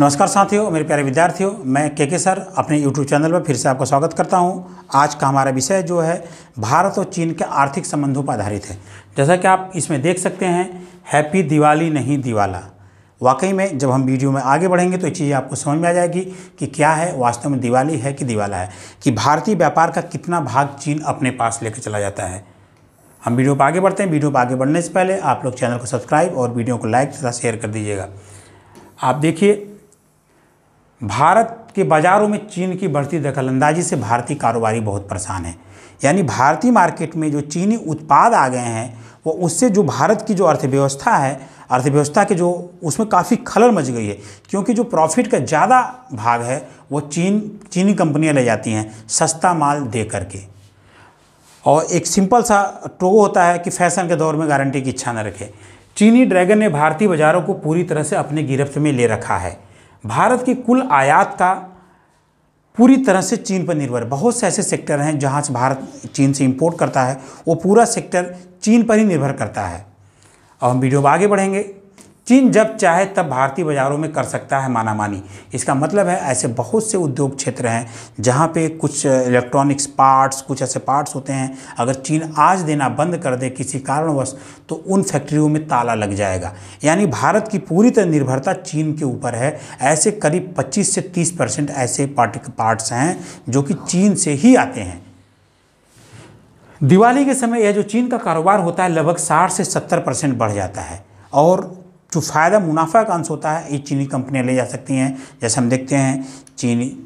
नमस्कार साथियों मेरे प्यारे विद्यार्थियों मैं के के सर अपने यूट्यूब चैनल पर फिर से आपका स्वागत करता हूं आज का हमारा विषय जो है भारत और चीन के आर्थिक संबंधों पर आधारित है जैसा कि आप इसमें देख सकते हैं हैप्पी दिवाली नहीं दिवाला वाकई में जब हम वीडियो में आगे बढ़ेंगे तो ये चीज़ आपको समझ में आ जाएगी कि क्या है वास्तव में दिवाली है कि दिवाला है कि भारतीय व्यापार का कितना भाग चीन अपने पास लेकर चला जाता है हम वीडियो पर आगे बढ़ते हैं वीडियो पर आगे बढ़ने से पहले आप लोग चैनल को सब्सक्राइब और वीडियो को लाइक तथा शेयर कर दीजिएगा आप देखिए भारत के बाज़ारों में चीन की बढ़ती दखलंदाजी से भारतीय कारोबारी बहुत परेशान है यानी भारतीय मार्केट में जो चीनी उत्पाद आ गए हैं वो उससे जो भारत की जो अर्थव्यवस्था है अर्थव्यवस्था के जो उसमें काफ़ी खलल मच गई है क्योंकि जो प्रॉफिट का ज़्यादा भाग है वो चीन चीनी कंपनियां ले जाती हैं सस्ता माल दे करके और एक सिंपल सा टोगो होता है कि फैशन के दौर में गारंटी की इच्छा न रखे चीनी ड्रैगन ने भारतीय बाज़ारों को पूरी तरह से अपने गिरफ्त में ले रखा है भारत की कुल आयात का पूरी तरह से चीन पर निर्भर है बहुत से ऐसे सेक्टर हैं जहाँ से भारत चीन से इम्पोर्ट करता है वो पूरा सेक्टर चीन पर ही निर्भर करता है अब हम वीडियो में आगे बढ़ेंगे चीन जब चाहे तब भारतीय बाज़ारों में कर सकता है माना मानी इसका मतलब है ऐसे बहुत से उद्योग क्षेत्र हैं जहाँ पे कुछ इलेक्ट्रॉनिक्स पार्ट्स कुछ ऐसे पार्ट्स होते हैं अगर चीन आज देना बंद कर दे किसी कारणवश तो उन फैक्ट्रियों में ताला लग जाएगा यानी भारत की पूरी तरह निर्भरता चीन के ऊपर है ऐसे करीब पच्चीस से तीस परसेंट ऐसे पार्ट्स हैं जो कि चीन से ही आते हैं दिवाली के समय यह जो चीन का कारोबार होता है लगभग साठ से सत्तर परसेंट बढ़ जाता है और जो फ़ायदा मुनाफा का अंश होता है ये चीनी कंपनियाँ ले जा सकती हैं जैसे हम देखते हैं चीनी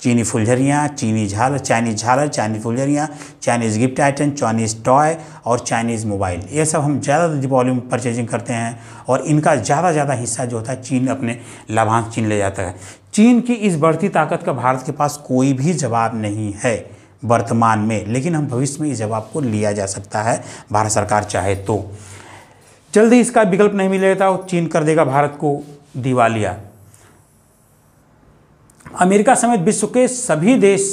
चीनी फुलझरियाँ चीनी झाल चाइनीज़ झालर चाइनीज़ फुलझरियाँ Chinese gift item Chinese toy और चाइनीज़ मोबाइल ये सब हम ज़्यादा वॉल्यूम परचेजिंग करते हैं और इनका ज़्यादा ज़्यादा हिस्सा जो होता है चीन अपने लाभांश चीन ले जाता है चीन की इस बढ़ती ताकत का भारत के पास कोई भी जवाब नहीं है वर्तमान में लेकिन हम भविष्य में इस जवाब को लिया जा सकता है भारत सरकार चाहे तो जल्दी इसका विकल्प नहीं मिलेगा चीन कर देगा भारत को दिवालिया अमेरिका समेत विश्व के सभी देश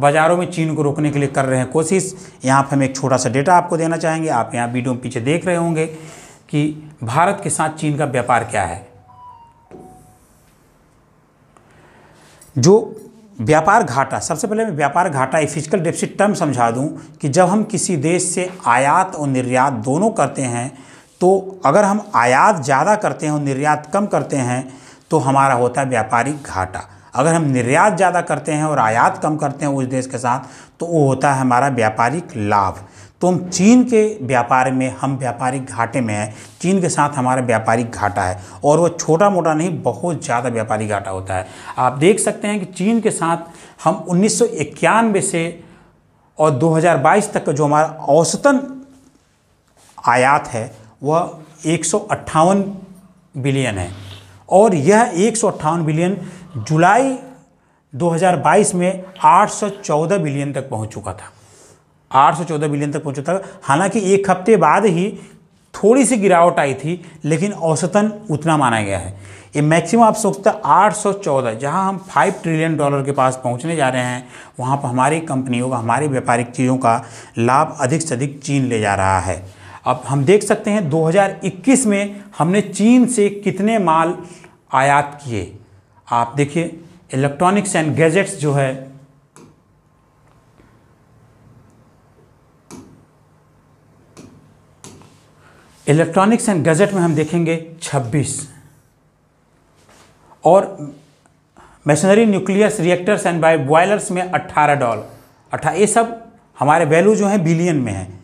बाज़ारों में चीन को रोकने के लिए कर रहे हैं कोशिश यहाँ पर हम एक छोटा सा डेटा आपको देना चाहेंगे आप यहाँ वीडियो में पीछे देख रहे होंगे कि भारत के साथ चीन का व्यापार क्या है जो व्यापार घाटा सबसे पहले मैं व्यापार घाटा ये फिजिकल डेफिसिट टर्म समझा दूं कि जब हम किसी देश से आयात और निर्यात दोनों करते हैं तो अगर हम आयात ज़्यादा करते हैं और निर्यात कम करते हैं तो हमारा होता है व्यापारिक घाटा अगर हम निर्यात ज़्यादा करते हैं और आयात कम करते हैं उस देश के साथ तो वो होता है हमारा व्यापारिक लाभ तो हम चीन के व्यापार में हम व्यापारिक घाटे में हैं चीन के साथ हमारा व्यापारिक घाटा है और वो छोटा मोटा नहीं बहुत ज़्यादा व्यापारिक घाटा होता है आप देख सकते हैं कि चीन के साथ हम उन्नीस से और 2022 तक का जो हमारा औसतन आयात है वह एक बिलियन है और यह एक बिलियन जुलाई 2022 में 814 बिलियन तक पहुंच चुका था 814 बिलियन तक पहुंचा था हालांकि एक हफ्ते बाद ही थोड़ी सी गिरावट आई थी लेकिन औसतन उतना माना गया है ये मैक्सिमम आप सोचते हैं चौदह जहाँ हम फाइव ट्रिलियन डॉलर के पास पहुंचने जा रहे हैं वहाँ पर हमारी कंपनियों का हमारी व्यापारिक चीज़ों का लाभ अधिक से अधिक चीन ले जा रहा है अब हम देख सकते हैं 2021 में हमने चीन से कितने माल आयात किए आप देखिए इलेक्ट्रॉनिक्स एंड गैजेट्स जो है इलेक्ट्रॉनिक्स एंड गैजेट में हम देखेंगे 26 और machinery nucleus reactors and by boilers में 18 डॉलर अट्ठा ये सब हमारे वैल्यू जो है बिलियन में है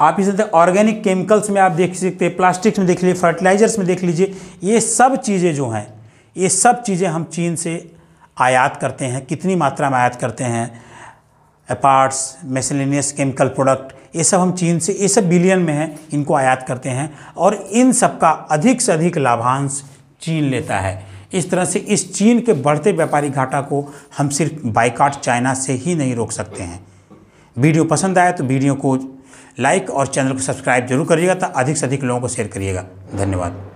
आप इस तो ऑर्गेनिक केमिकल्स में आप देख सकते हैं प्लास्टिक्स में देख लीजिए फर्टिलाइजर्स में देख लीजिए ये सब चीज़ें जो हैं ये सब चीज़ें हम चीन से आयात करते हैं कितनी मात्रा में आयात करते हैं पार्ट्स मेसलिनियस केमिकल प्रोडक्ट ये सब हम चीन से ये सब बिलियन में हैं इनको आयात करते हैं और इन सब का अधिक से अधिक लाभांश चीन लेता है इस तरह से इस चीन के बढ़ते व्यापारी घाटा को हम सिर्फ बाइकाट चाइना से ही नहीं रोक सकते हैं वीडियो पसंद आया तो वीडियो को लाइक और चैनल को सब्सक्राइब जरूर करिएगा तो अधिक से अधिक लोगों को शेयर करिएगा धन्यवाद